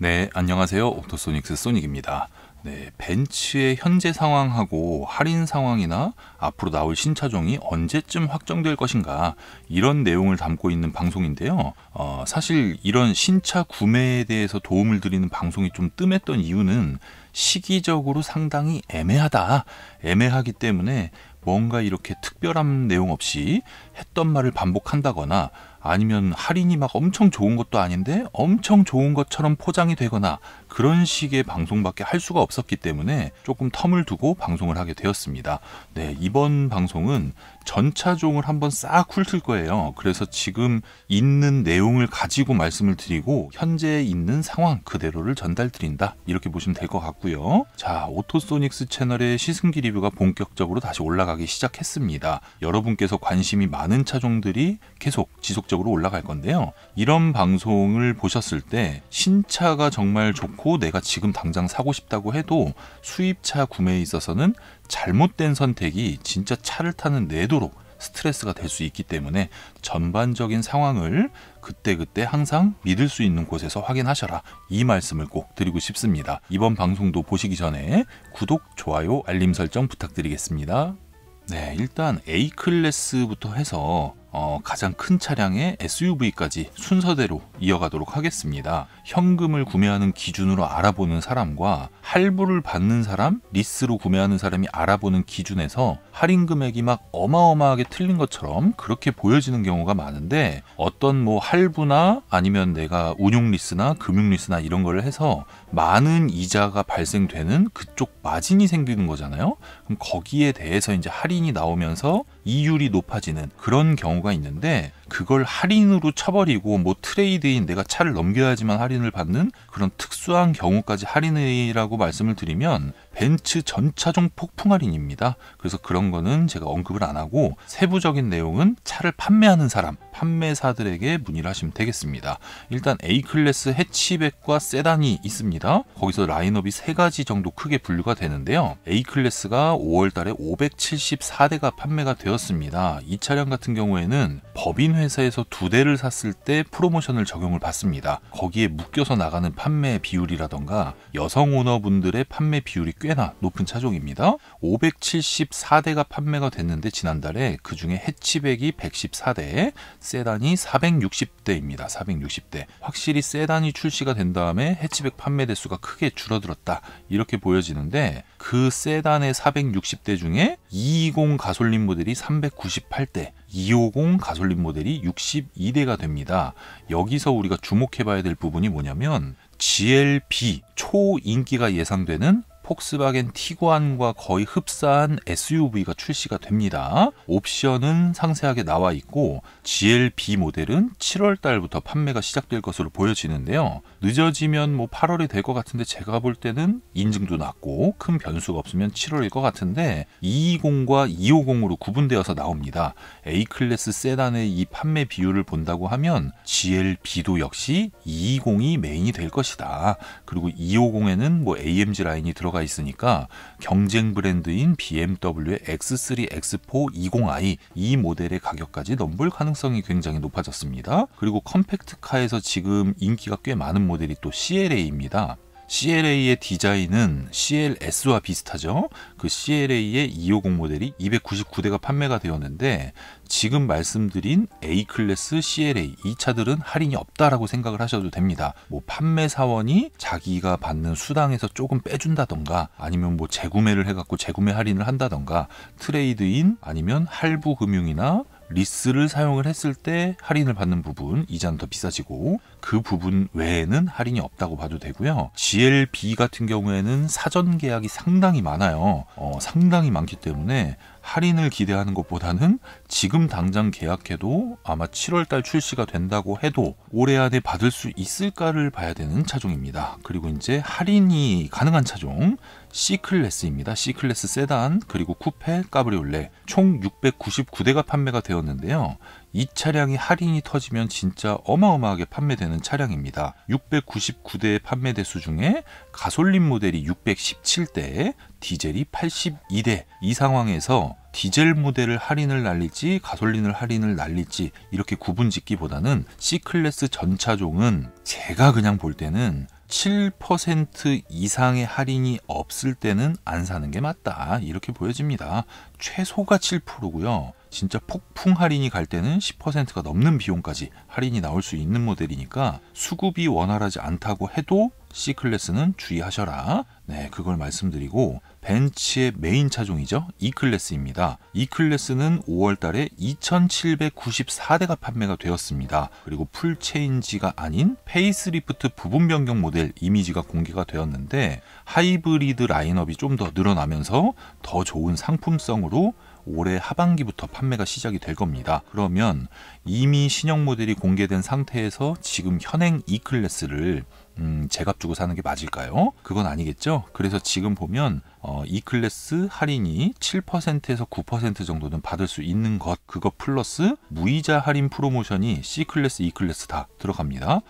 네, 안녕하세요. 옵토소닉스 소닉입니다. 네, 벤츠의 현재 상황하고 할인 상황이나 앞으로 나올 신차종이 언제쯤 확정될 것인가 이런 내용을 담고 있는 방송인데요. 어, 사실 이런 신차 구매에 대해서 도움을 드리는 방송이 좀 뜸했던 이유는 시기적으로 상당히 애매하다. 애매하기 때문에 뭔가 이렇게 특별한 내용 없이 했던 말을 반복한다거나 아니면 할인이 막 엄청 좋은 것도 아닌데 엄청 좋은 것처럼 포장이 되거나 그런 식의 방송밖에 할 수가 없었기 때문에 조금 텀을 두고 방송을 하게 되었습니다. 네, 이번 방송은 전차종을 한번 싹 훑을 거예요. 그래서 지금 있는 내용을 가지고 말씀을 드리고 현재 있는 상황 그대로를 전달 드린다. 이렇게 보시면 될 것 같고요. 자, 오토소닉스 채널의 시승기 리뷰가 본격적으로 다시 올라가기 시작했습니다. 여러분께서 관심이 많은 차종들이 계속 지속 지속적으로 올라갈 건데요. 이런 방송을 보셨을 때 신차가 정말 좋고 내가 지금 당장 사고 싶다고 해도 수입차 구매에 있어서는 잘못된 선택이 진짜 차를 타는 내도록 스트레스가 될 수 있기 때문에 전반적인 상황을 그때그때 항상 믿을 수 있는 곳에서 확인하셔라. 이 말씀을 꼭 드리고 싶습니다. 이번 방송도 보시기 전에 구독, 좋아요, 알림 설정 부탁드리겠습니다. 네, 일단 A 클래스부터 해서 어, 가장 큰 차량의 SUV까지 순서대로 이어가도록 하겠습니다. 현금을 구매하는 기준으로 알아보는 사람과 할부를 받는 사람, 리스로 구매하는 사람이 알아보는 기준에서 할인 금액이 막 어마어마하게 틀린 것처럼 그렇게 보여지는 경우가 많은데 어떤 뭐 할부나 아니면 내가 운용 리스나 금융 리스나 이런 걸 해서 많은 이자가 발생되는 그쪽 마진이 생기는 거잖아요. 그럼 거기에 대해서 이제 할인이 나오면서 이율이 높아지는 그런 경우가 있는데 그걸 할인으로 쳐버리고 뭐 트레이드인 내가 차를 넘겨야지만 할인을 받는 그런 특수한 경우까지 할인이라고 말씀을 드리면 벤츠 전차종 폭풍 할인입니다. 그래서 그런 거는 제가 언급을 안 하고 세부적인 내용은 차를 판매하는 사람, 판매사들에게 문의를 하시면 되겠습니다. 일단 A클래스 해치백과 세단이 있습니다. 거기서 라인업이 세 가지 정도 크게 분류가 되는데요. A클래스가 5월 달에 574대가 판매가 되었습니다. 이 차량 같은 경우에는 법인 회사에서 두 대를 샀을 때 프로모션을 적용을 받습니다. 거기에 묶여서 나가는 판매 비율이라던가 여성 오너분들의 판매 비율이 꽤나 높은 차종입니다. 574대가 판매가 됐는데 지난달에 그 중에 해치백이 114대, 세단이 460대입니다. 460대. 확실히 세단이 출시가 된 다음에 해치백 판매 대수가 크게 줄어들었다. 이렇게 보여지는데 그 세단의 460대 중에 220 가솔린 모델이 398대, 250 가솔린 모델이 62대가 됩니다. 여기서 우리가 주목해봐야 될 부분이 뭐냐면 GLB 초인기가 예상되는 폭스바겐 티구안과 거의 흡사한 SUV가 출시가 됩니다. 옵션은 상세하게 나와 있고 GLB 모델은 7월 달부터 판매가 시작될 것으로 보여지는데요. 늦어지면 뭐 8월이 될 것 같은데 제가 볼 때는 인증도 낮고 큰 변수가 없으면 7월일 것 같은데 220과 250으로 구분되어서 나옵니다. A 클래스 세단의 이 판매 비율을 본다고 하면 GLB도 역시 220이 메인이 될 것이다. 그리고 250에는 뭐 AMG 라인이 들어가 수가 있으니까 경쟁 브랜드인 BMW의 X3, X4, 20i 이 모델의 가격까지 넘볼 가능성이 굉장히 높아졌습니다. 그리고 컴팩트카에서 지금 인기가 꽤 많은 모델이 또 CLA입니다. CLA의 디자인은 CLS와 비슷하죠. 그 CLA의 250 모델이 299대가 판매가 되었는데 지금 말씀드린 A 클래스 CLA 이 차들은 할인이 없다라고 생각을 하셔도 됩니다. 뭐 판매 사원이 자기가 받는 수당에서 조금 빼준다던가 아니면 뭐 재구매를 해갖고 재구매 할인을 한다던가 트레이드인 아니면 할부 금융이나 리스를 사용을 했을 때 할인을 받는 부분 이자는 더 비싸지고 그 부분 외에는 할인이 없다고 봐도 되고요. GLB 같은 경우에는 사전 계약이 상당히 많아요. 어, 상당히 많기 때문에 할인을 기대하는 것보다는 지금 당장 계약해도 아마 7월달 출시가 된다고 해도 올해 안에 받을 수 있을까를 봐야 되는 차종입니다. 그리고 이제 할인이 가능한 차종 C클래스입니다. C클래스 세단 그리고 쿠페 까브리올레 총 699대가 판매가 되었는데요. 이 차량이 할인이 터지면 진짜 어마어마하게 판매되는 차량입니다. 699대의 판매 대수 중에 가솔린 모델이 617대, 에 디젤이 82대. 이 상황에서 디젤 모델을 할인을 날릴지 가솔린을 할인을 날릴지 이렇게 구분 짓기보다는 C클래스 전차종은 제가 그냥 볼 때는 7% 이상의 할인이 없을 때는 안 사는 게 맞다. 이렇게 보여집니다. 최소가 7%고요. 진짜 폭풍 할인이 갈 때는 10%가 넘는 비용까지 할인이 나올 수 있는 모델이니까 수급이 원활하지 않다고 해도 C클래스는 주의하셔라. 네, 그걸 말씀드리고 벤츠의 메인 차종이죠. E클래스입니다. E클래스는 5월 달에 2794대가 판매가 되었습니다. 그리고 풀체인지가 아닌 페이스리프트 부분 변경 모델 이미지가 공개가 되었는데 하이브리드 라인업이 좀 더 늘어나면서 더 좋은 상품성으로 올해 하반기부터 판매가 시작이 될 겁니다. 그러면 이미 신형 모델이 공개된 상태에서 지금 현행 E 클래스를 음, 제값 주고 사는 게 맞을까요? 그건 아니겠죠. 그래서 지금 보면 어, E 클래스 할인이 7%에서 9% 정도는 받을 수 있는 것 그거 플러스 무이자 할인 프로모션이 C 클래스, E 클래스 다 들어갑니다.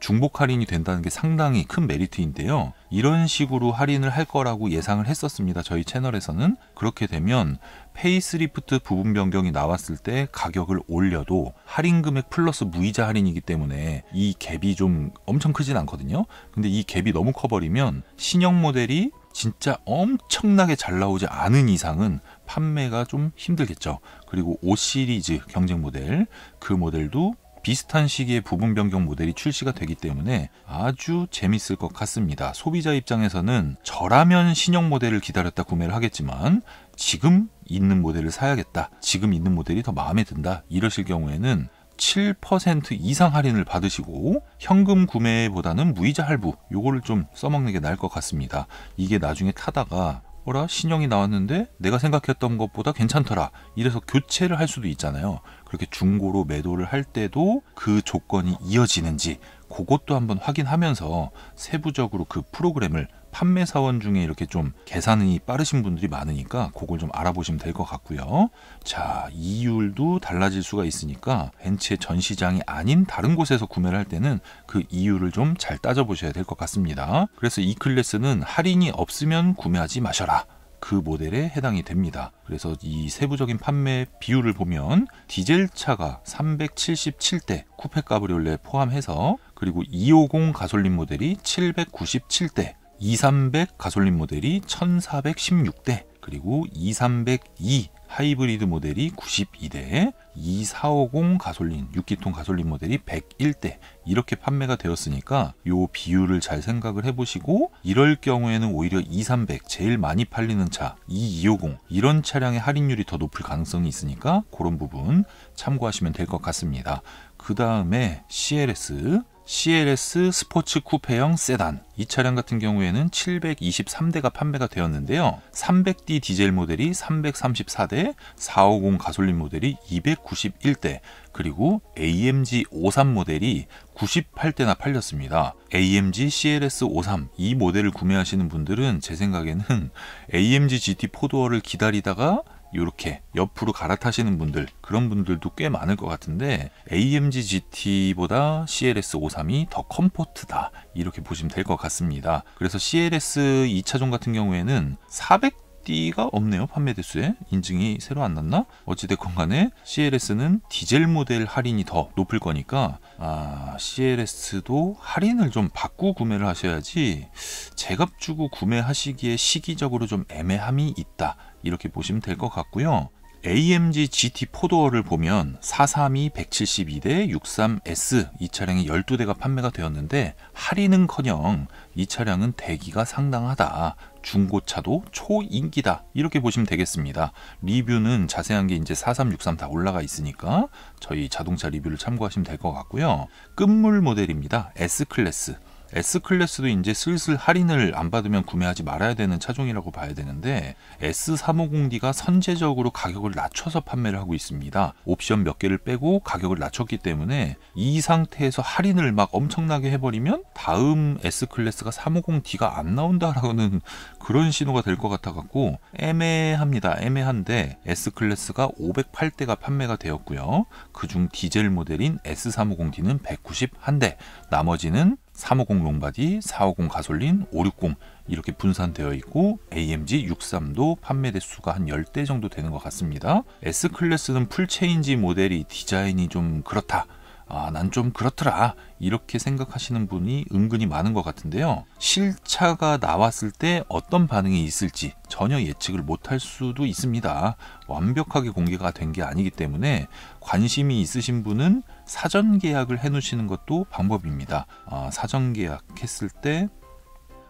중복 할인이 된다는 게 상당히 큰 메리트인데요. 이런 식으로 할인을 할 거라고 예상을 했었습니다. 저희 채널에서는 그렇게 되면 페이스리프트 부분 변경이 나왔을 때 가격을 올려도 할인 금액 플러스 무이자 할인이기 때문에 이 갭이 좀 엄청 크진 않거든요. 근데 이 갭이 너무 커버리면 신형 모델이 진짜 엄청나게 잘 나오지 않은 이상은 판매가 좀 힘들겠죠. 그리고 5시리즈 경쟁 모델, 그 모델도 비슷한 시기에 부분 변경 모델이 출시가 되기 때문에 아주 재밌을 것 같습니다. 소비자 입장에서는 저라면 신형 모델을 기다렸다 구매를 하겠지만 지금 있는 모델을 사야겠다. 지금 있는 모델이 더 마음에 든다. 이러실 경우에는 7% 이상 할인을 받으시고 현금 구매보다는 무이자 할부 요거를 좀 써먹는 게 나을 것 같습니다. 이게 나중에 타다가 어라 신형이 나왔는데 내가 생각했던 것보다 괜찮더라 이래서 교체를 할 수도 있잖아요. 그렇게 중고로 매도를 할 때도 그 조건이 이어지는지 그것도 한번 확인하면서 세부적으로 그 프로그램을 판매 사원 중에 이렇게 좀 계산이 빠르신 분들이 많으니까 그걸 좀 알아보시면 될 것 같고요. 자, 이율도 달라질 수가 있으니까 벤츠의 전시장이 아닌 다른 곳에서 구매를 할 때는 그 이율을 좀 잘 따져보셔야 될 것 같습니다. 그래서 이 클래스는 할인이 없으면 구매하지 마셔라. 그 모델에 해당이 됩니다. 그래서 이 세부적인 판매 비율을 보면 디젤차가 377대 쿠페 까브리올레 포함해서 그리고 250 가솔린 모델이 797대 2300 가솔린 모델이 1416대 그리고 2302 하이브리드 모델이 92대 2450 가솔린 6기통 가솔린 모델이 101대 이렇게 판매가 되었으니까 요 비율을 잘 생각을 해보시고 이럴 경우에는 오히려 2300 제일 많이 팔리는 차 2250 이런 차량의 할인율이 더 높을 가능성이 있으니까 그런 부분 참고하시면 될 것 같습니다. 그 다음에 CLS CLS 스포츠 쿠페형 세단 이 차량 같은 경우에는 723대가 판매가 되었는데요. 300D 디젤 모델이 334대, 450 가솔린 모델이 291대, 그리고 AMG 53 모델이 98대나 팔렸습니다. AMG CLS 53 이 모델을 구매하시는 분들은 제 생각에는 AMG GT 포도어를 기다리다가 이렇게 옆으로 갈아타시는 분들 그런 분들도 꽤 많을 것 같은데 AMG GT보다 CLS 5 3이더 컴포트다 이렇게 보시면 될 것 같습니다. 그래서 CLS 2차종 같은 경우에는 400 띠가 없네요. 판매 대수에 인증이 새로 안 났나? 어찌됐건 간에 CLS는 디젤 모델 할인이 더 높을 거니까 아, CLS도 할인을 좀 받고 구매를 하셔야지 제값 주고 구매하시기에 시기적으로 좀 애매함이 있다. 이렇게 보시면 될 것 같고요. AMG GT 포도어를 보면 432 172대 63S 이 차량이 12대가 판매가 되었는데 할인은커녕 이 차량은 대기가 상당하다. 중고차도 초인기다. 이렇게 보시면 되겠습니다. 리뷰는 자세한 게 이제 4363 다 올라가 있으니까 저희 자동차 리뷰를 참고하시면 될 것 같고요. 끝물 모델입니다. S 클래스. S클래스도 이제 슬슬 할인을 안 받으면 구매하지 말아야 되는 차종이라고 봐야 되는데 S350D가 선제적으로 가격을 낮춰서 판매를 하고 있습니다. 옵션 몇 개를 빼고 가격을 낮췄기 때문에 이 상태에서 할인을 막 엄청나게 해버리면 다음 S클래스가 350D가 안 나온다라는 그런 신호가 될 것 같아갖고 애매합니다. 애매한데 S클래스가 508대가 판매가 되었고요. 그 중 디젤 모델인 S350D는 191대, 나머지는 350 롱바디, 450 가솔린, 560 이렇게 분산되어 있고 AMG 63도 판매 대수가 한 10대 정도 되는 것 같습니다. S클래스는 풀체인지 모델이 디자인이 좀 그렇다 아, 난 좀 그렇더라. 이렇게 생각하시는 분이 은근히 많은 것 같은데요. 실차가 나왔을 때 어떤 반응이 있을지 전혀 예측을 못할 수도 있습니다. 완벽하게 공개가 된 게 아니기 때문에 관심이 있으신 분은 사전 계약을 해 놓으시는 것도 방법입니다. 아, 사전 계약했을 때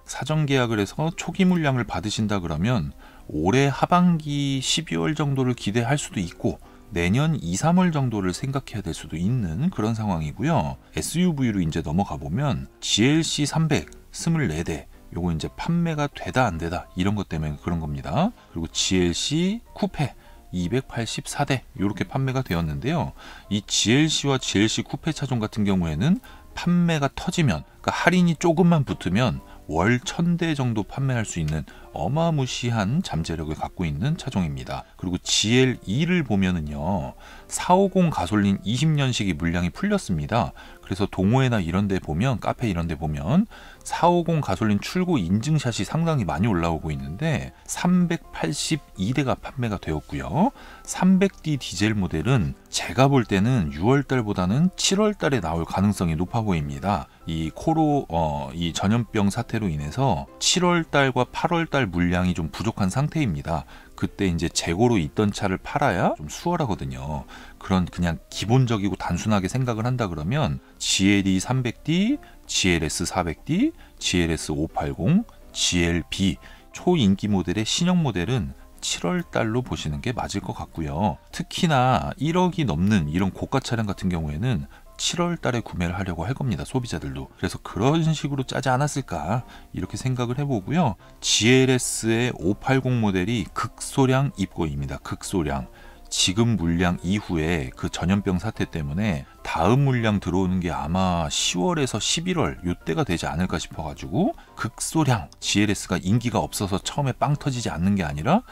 사전 계약을 해서 초기 물량을 받으신다 그러면 올해 하반기 12월 정도를 기대할 수도 있고 내년 2, 3월 정도를 생각해야 될 수도 있는 그런 상황이고요. SUV로 이제 넘어가 보면 GLC 300 24대 요거 이제 판매가 되다 안 되다 이런 것 때문에 그런 겁니다. 그리고 GLC 쿠페 284대 이렇게 판매가 되었는데요. 이 GLC와 GLC 쿠페 차종 같은 경우에는 판매가 터지면 그러니까 할인이 조금만 붙으면 월천대 정도 판매할 수 있는 어마무시한 잠재력을 갖고 있는 차종입니다. 그리고 GL2를 보면은요. 450 가솔린 20년식이 물량이 풀렸습니다. 그래서 동호회나 이런 데 보면 카페 이런 데 보면 450 가솔린 출고 인증샷이 상당히 많이 올라오고 있는데 382대가 판매가 되었고요. 300D 디젤 모델은 제가 볼 때는 6월 달보다는 7월 달에 나올 가능성이 높아 보입니다. 이 코로 어, 이 전염병 사태로 인해서 7월 달과 8월 달 물량이 좀 부족한 상태입니다. 그때 이제 재고로 있던 차를 팔아야 좀 수월하거든요. 그런 그냥 기본적이고 단순하게 생각을 한다 그러면 g l d 300D, GLS 400D, GLS 580, GLB 초인기 모델의 신형 모델은 7월 달로 보시는 게 맞을 것 같고요. 특히나 1억이 넘는 이런 고가 차량 같은 경우에는 7월 달에 구매를 하려고 할 겁니다. 소비자들도. 그래서 그런 식으로 짜지 않았을까 이렇게 생각을 해보고요. GLS의 580 모델이 극소량 입고입니다. 극소량. 지금 물량 이후에 그 전염병 사태 때문에 다음 물량 들어오는 게 아마 10월에서 11월 요때가 되지 않을까 싶어가지고 극소량 GLS가 인기가 없어서 처음에 빵 터지지 않는 게 아니라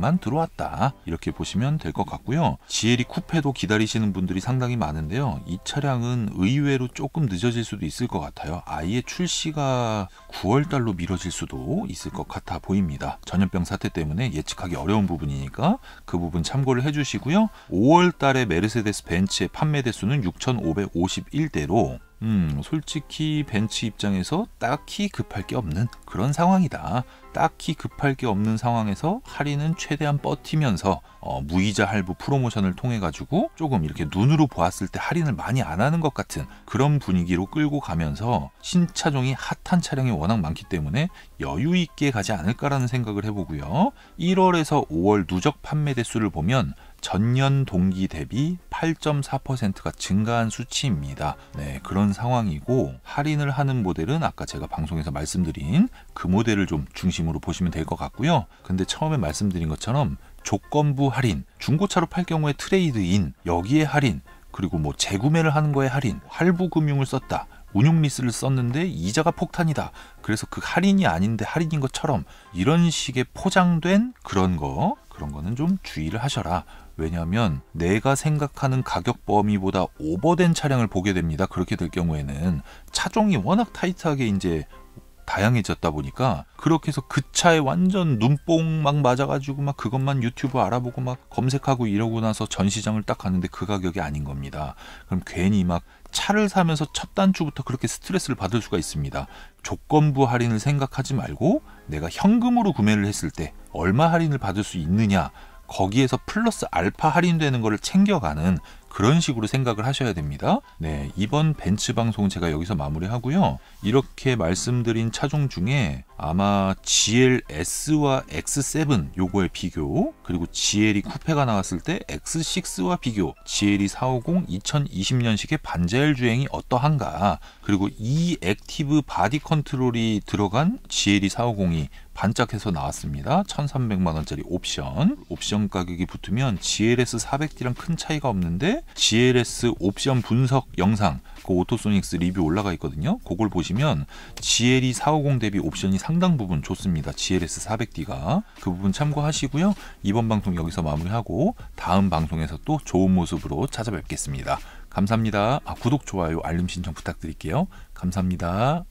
극소량만 들어왔다 이렇게 보시면 될 것 같고요 GLE 쿠페도 기다리시는 분들이 상당히 많은데요 이 차량은 의외로 조금 늦어질 수도 있을 것 같아요 아예 출시가 9월 달로 미뤄질 수도 있을 것 같아 보입니다 전염병 사태 때문에 예측하기 어려운 부분이니까 그 부분 참고를 해주시고요 5월 달에 메르세데스 벤츠의 판매대 개수는 6,551대로 음, 솔직히 벤츠 입장에서 딱히 급할 게 없는 그런 상황이다. 딱히 급할 게 없는 상황에서 할인은 최대한 버티면서 어, 무이자 할부 프로모션을 통해 가지고 조금 이렇게 눈으로 보았을 때 할인을 많이 안 하는 것 같은 그런 분위기로 끌고 가면서 신차종이 핫한 차량이 워낙 많기 때문에 여유 있게 가지 않을까라는 생각을 해보고요. 1월에서 5월 누적 판매 대수를 보면 전년 동기 대비 8.4%가 증가한 수치입니다. 네, 그런 상황이고 할인을 하는 모델은 아까 제가 방송에서 말씀드린 그 모델을 좀 중심으로 보시면 될 것 같고요. 근데 처음에 말씀드린 것처럼 조건부 할인, 중고차로 팔 경우에 트레이드인, 여기에 할인, 그리고 뭐 재구매를 하는 거에 할인, 할부 금융을 썼다. 운용리스를 썼는데 이자가 폭탄이다. 그래서 그 할인이 아닌데 할인인 것처럼 이런 식의 포장된 그런 거 그런 거는 좀 주의를 하셔라. 왜냐하면 내가 생각하는 가격 범위보다 오버된 차량을 보게 됩니다. 그렇게 될 경우에는 차종이 워낙 타이트하게 이제 다양해졌다 보니까 그렇게 해서 그 차에 완전 눈뽕 막 맞아가지고 막 그것만 유튜브 알아보고 막 검색하고 이러고 나서 전 시장을 딱 가는데 그 가격이 아닌 겁니다. 그럼 괜히 막 차를 사면서 첫 단추부터 그렇게 스트레스를 받을 수가 있습니다. 조건부 할인을 생각하지 말고 내가 현금으로 구매를 했을 때 얼마 할인을 받을 수 있느냐 거기에서 플러스 알파 할인되는 것을 챙겨가는 그런 식으로 생각을 하셔야 됩니다. 네, 이번 벤츠 방송 제가 여기서 마무리하고요. 이렇게 말씀드린 차종 중에 아마 GLS와 X7 요거의 비교 그리고 GL이 쿠페가 나왔을 때 X6와 비교 GL이 450 2020년식의 반자율 주행이 어떠한가 그리고 이 액티브 바디 컨트롤이 들어간 GL이 450이 반짝해서 나왔습니다. 1,300만 원짜리 옵션. 옵션 가격이 붙으면 GLS 400D랑 큰 차이가 없는데 GLS 옵션 분석 영상 그 오토소닉스 리뷰 올라가 있거든요. 그걸 보시면 GLE 450 대비 옵션이 상당 부분 좋습니다. GLS 400D가 그 부분 참고하시고요. 이번 방송 여기서 마무리하고 다음 방송에서 또 좋은 모습으로 찾아뵙겠습니다. 감사합니다. 아, 구독, 좋아요, 알림 신청 부탁드릴게요. 감사합니다.